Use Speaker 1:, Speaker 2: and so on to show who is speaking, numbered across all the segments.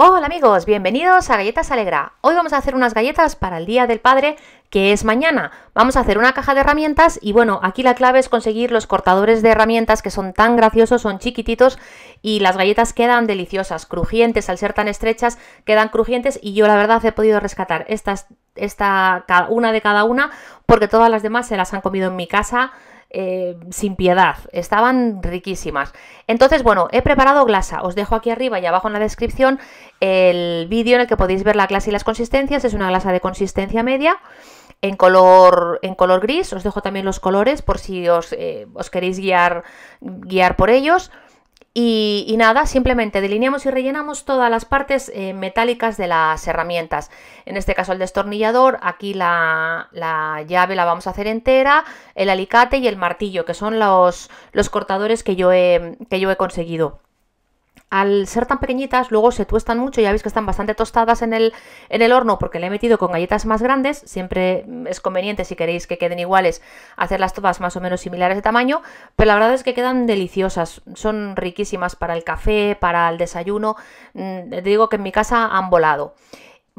Speaker 1: Hola amigos, bienvenidos a Galletas Alegra. Hoy vamos a hacer unas galletas para el Día del Padre, que es mañana. Vamos a hacer una caja de herramientas y bueno, aquí la clave es conseguir los cortadores de herramientas que son tan graciosos, son chiquititos y las galletas quedan deliciosas, crujientes, al ser tan estrechas, quedan crujientes y yo la verdad he podido rescatar esta, una de cada una porque todas las demás se las han comido en mi casa eh, sin piedad, estaban riquísimas. Entonces, bueno, he preparado glasa, os dejo aquí arriba y abajo en la descripción el vídeo en el que podéis ver la glasa y las consistencias, es una glasa de consistencia media. En color, en color gris, os dejo también los colores por si os, eh, queréis guiar, guiar por ellos. Y, nada, simplemente delineamos y rellenamos todas las partes eh, metálicas de las herramientas. En este caso el destornillador, aquí la, llave la vamos a hacer entera, el alicate y el martillo, que son los, los cortadores que yo que yo he conseguido al ser tan pequeñitas, luego se tuestan mucho, ya veis que están bastante tostadas en el, en el horno porque le he metido con galletas más grandes, siempre mm, es conveniente si queréis que queden iguales hacerlas todas más o menos similares de tamaño, pero la verdad es que quedan deliciosas, son riquísimas para el café, para el desayuno, mm, te digo que en mi casa han volado.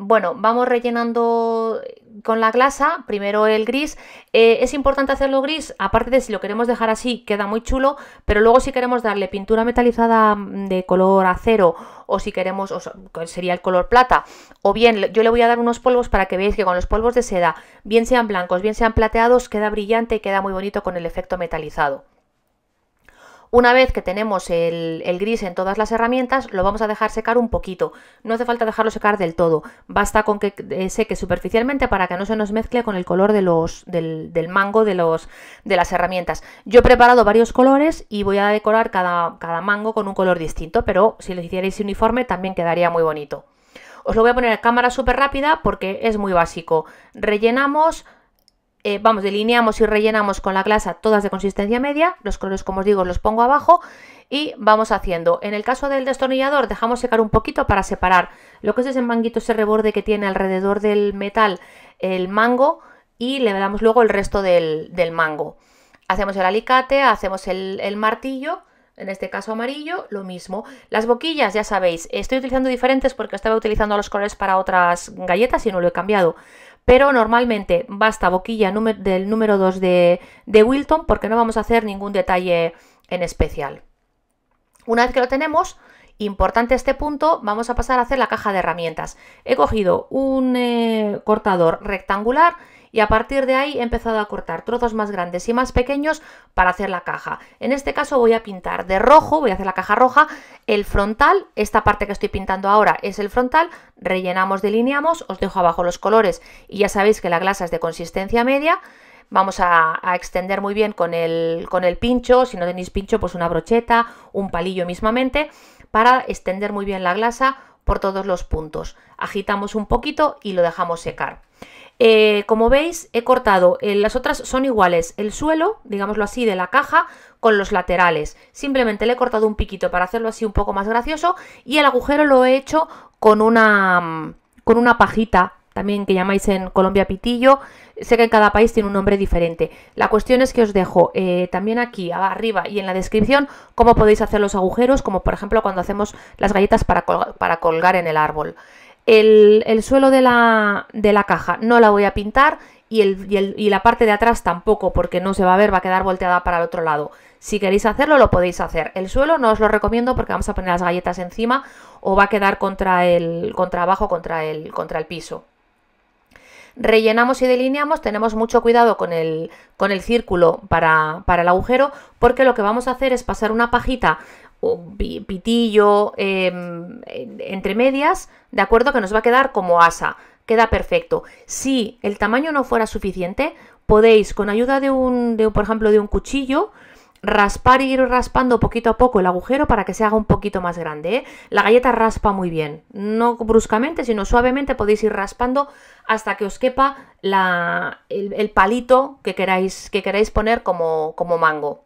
Speaker 1: Bueno, vamos rellenando eh, con la glasa, primero el gris. Eh, es importante hacerlo gris, aparte de si lo queremos dejar así, queda muy chulo, pero luego si queremos darle pintura metalizada mm, de color acero o si queremos, sería el color plata, o bien yo le voy a dar unos polvos para que veáis que con los polvos de seda, bien sean blancos, bien sean plateados, queda brillante y queda muy bonito con el efecto metalizado. Una vez que tenemos el, gris en todas las herramientas, lo vamos a dejar secar un poquito. No hace falta dejarlo secar del todo. Basta con que eh, seque superficialmente para que no se nos mezcle con el color del, mango de, las herramientas. Yo he preparado varios colores y voy a decorar cada, cada mango con un color distinto, pero si lo hicierais uniforme también quedaría muy bonito. Os lo voy a poner en cámara súper rápida porque es muy básico. Rellenamos eh, vamos, delineamos y rellenamos con la glasa todas de consistencia media, los colores como os digo los pongo abajo y vamos haciendo. En el caso del destornillador dejamos secar un poquito para separar lo que es ese manguito, ese reborde que tiene alrededor del metal el mango y le damos luego el resto del, mango. Hacemos el alicate, hacemos el, el martillo en este caso amarillo, lo mismo. Las boquillas, ya sabéis, estoy utilizando diferentes porque estaba utilizando los colores para otras galletas y no lo he cambiado pero normalmente basta boquilla del número 2 de, de Wilton porque no vamos a hacer ningún detalle en especial. Una vez que lo tenemos, Importante este punto, vamos a pasar a hacer la caja de herramientas. He cogido un eh, cortador rectangular y a partir de ahí he empezado a cortar trozos más grandes y más pequeños para hacer la caja. En este caso voy a pintar de rojo, voy a hacer la caja roja, el frontal, esta parte que estoy pintando ahora es el frontal, rellenamos, delineamos, os dejo abajo los colores y ya sabéis que la glasa es de consistencia media, vamos a, extender muy bien con el, con el pincho, si no tenéis pincho pues una brocheta, un palillo mismamente para extender muy bien la glasa por todos los puntos. Agitamos un poquito y lo dejamos secar. Eh, como veis, he cortado, eh, las otras son iguales, el suelo, digámoslo así, de la caja con los laterales. Simplemente le he cortado un piquito para hacerlo así un poco más gracioso y el agujero lo he hecho con una, mm, con una pajita también que llamáis en Colombia pitillo. Sé que en cada país tiene un nombre diferente. La cuestión es que os dejo eh, también aquí arriba y en la descripción cómo podéis hacer los agujeros, como por ejemplo cuando hacemos las galletas para, colgar en el árbol. El, suelo de la, caja no la voy a pintar y, la parte de atrás tampoco, porque no se va a ver, va a quedar volteada para el otro lado. Si queréis hacerlo, lo podéis hacer. El suelo no os lo recomiendo porque vamos a poner las galletas encima o va a quedar contra el, contra abajo, contra el, contra el piso rellenamos y delineamos, tenemos mucho cuidado con el, círculo para, el agujero, porque lo que vamos a hacer es pasar una pajita o pitillo em, entre medias, ¿de acuerdo? Que nos va a quedar como asa, queda perfecto. Si el tamaño no fuera suficiente, podéis con ayuda de un, de, por ejemplo, de un cuchillo, raspar y ir raspando poquito a poco el agujero para que se haga un poquito más grande. ¿eh? La galleta raspa muy bien, no bruscamente, sino suavemente podéis ir raspando hasta que os quepa el, palito que queráis, que poner como, mango.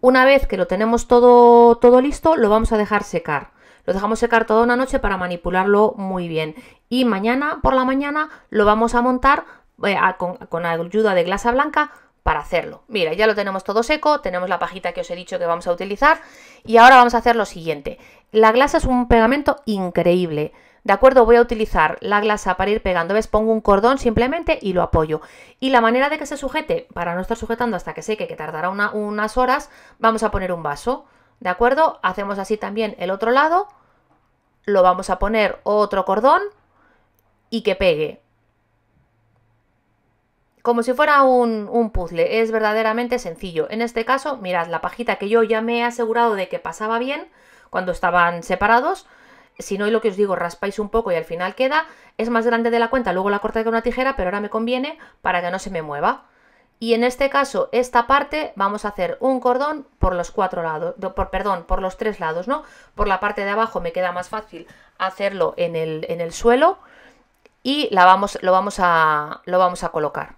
Speaker 1: Una vez que lo tenemos todo, todo listo, lo vamos a dejar secar. Lo dejamos secar toda una noche para manipularlo muy bien. Y mañana por la mañana lo vamos a montar eh, con ayuda de glasa blanca para hacerlo. Mira, ya lo tenemos todo seco, tenemos la pajita que os he dicho que vamos a utilizar y ahora vamos a hacer lo siguiente. La glasa es un pegamento increíble. De acuerdo, voy a utilizar la glasa para ir pegando. ¿Ves? Pongo un cordón simplemente y lo apoyo. Y la manera de que se sujete, para no estar sujetando hasta que seque, que tardará unas horas, vamos a poner un vaso. ¿De acuerdo? Hacemos así también el otro lado. Lo vamos a poner otro cordón y que pegue como si fuera un, un, puzzle, es verdaderamente sencillo. En este caso, mirad, la pajita que yo ya me he asegurado de que pasaba bien cuando estaban separados, si no, y lo que os digo, raspáis un poco y al final queda, es más grande de la cuenta, luego la corté con una tijera, pero ahora me conviene para que no se me mueva. Y en este caso, esta parte vamos a hacer un cordón por los cuatro lados, por, perdón, por los tres lados, ¿no? Por la parte de abajo me queda más fácil hacerlo en el, en el suelo y la vamos, lo, vamos a, lo vamos a colocar.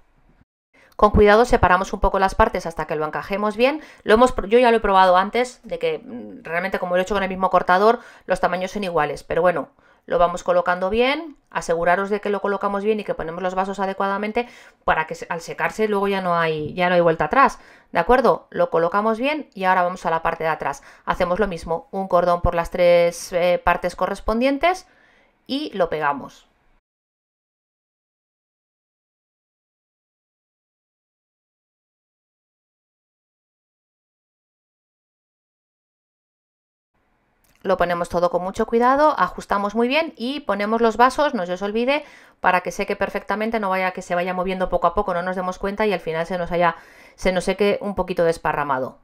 Speaker 1: Con cuidado separamos un poco las partes hasta que lo encajemos bien. Lo hemos, yo ya lo he probado antes, de que mm, realmente como lo he hecho con el mismo cortador, los tamaños son iguales, pero bueno, lo vamos colocando bien, aseguraros de que lo colocamos bien y que ponemos los vasos adecuadamente para que al secarse luego ya no hay ya no hay vuelta atrás, ¿de acuerdo? Lo colocamos bien y ahora vamos a la parte de atrás. Hacemos lo mismo, un cordón por las tres eh, partes correspondientes y lo pegamos. Lo ponemos todo con mucho cuidado, ajustamos muy bien y ponemos los vasos, no se os olvide, para que seque perfectamente, no vaya que se vaya moviendo poco a poco, no nos demos cuenta y al final se nos haya, se nos seque un poquito desparramado.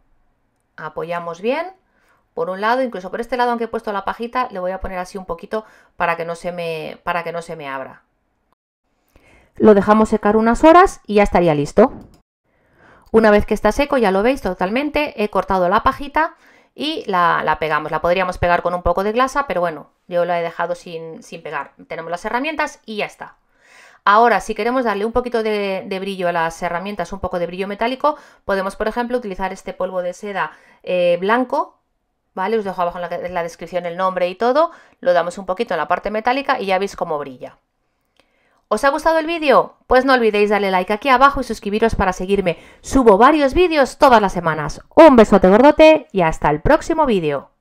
Speaker 1: Apoyamos bien, por un lado, incluso por este lado, aunque he puesto la pajita, le voy a poner así un poquito para que no se me, para que no se me abra. Lo dejamos secar unas horas y ya estaría listo. Una vez que está seco, ya lo veis totalmente, he cortado la pajita, y la, pegamos. La podríamos pegar con un poco de glasa, pero bueno, yo la he dejado sin, pegar. Tenemos las herramientas y ya está. Ahora, si queremos darle un poquito de, brillo a las herramientas, un poco de brillo metálico, podemos, por ejemplo, utilizar este polvo de seda eh, blanco, ¿vale? Os dejo abajo en la descripción el nombre y todo, lo damos un poquito en la parte metálica y ya veis cómo brilla. ¿Os ha gustado el vídeo? Pues no olvidéis darle like aquí abajo y suscribiros para seguirme. Subo varios vídeos todas las semanas. Un besote gordote y hasta el próximo vídeo.